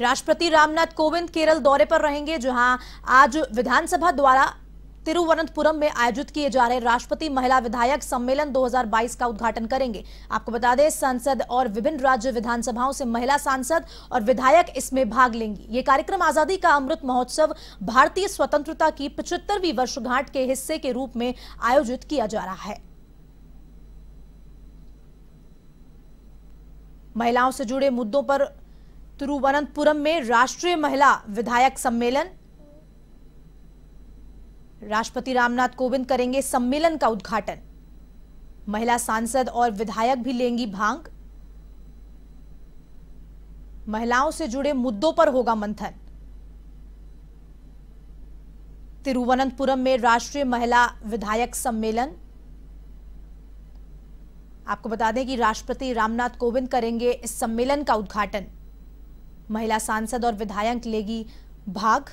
राष्ट्रपति रामनाथ कोविंद केरल दौरे पर रहेंगे जहां आज विधानसभा द्वारा तिरुवनंतपुरम में आयोजित किए जा रहे राष्ट्रपति महिला विधायक सम्मेलन 2022 का उद्घाटन करेंगे आपको बता दें संसद और विभिन्न राज्य विधानसभाओं से महिला सांसद और विधायक इसमें भाग लेंगी ये कार्यक्रम आजादी का अमृत महोत्सव भारतीय स्वतंत्रता की पचहत्तरवीं वर्षगांठ के हिस्से के रूप में आयोजित किया जा रहा है महिलाओं से जुड़े मुद्दों पर तिरुवनंतपुरम में राष्ट्रीय महिला विधायक सम्मेलन राष्ट्रपति रामनाथ कोविंद करेंगे सम्मेलन का उद्घाटन महिला सांसद और विधायक भी लेंगी भांग महिलाओं से जुड़े मुद्दों पर होगा मंथन तिरुवनंतपुरम में राष्ट्रीय महिला विधायक सम्मेलन आपको बता दें कि राष्ट्रपति रामनाथ कोविंद करेंगे इस सम्मेलन का उद्घाटन महिला सांसद और विधायक लेगी भाग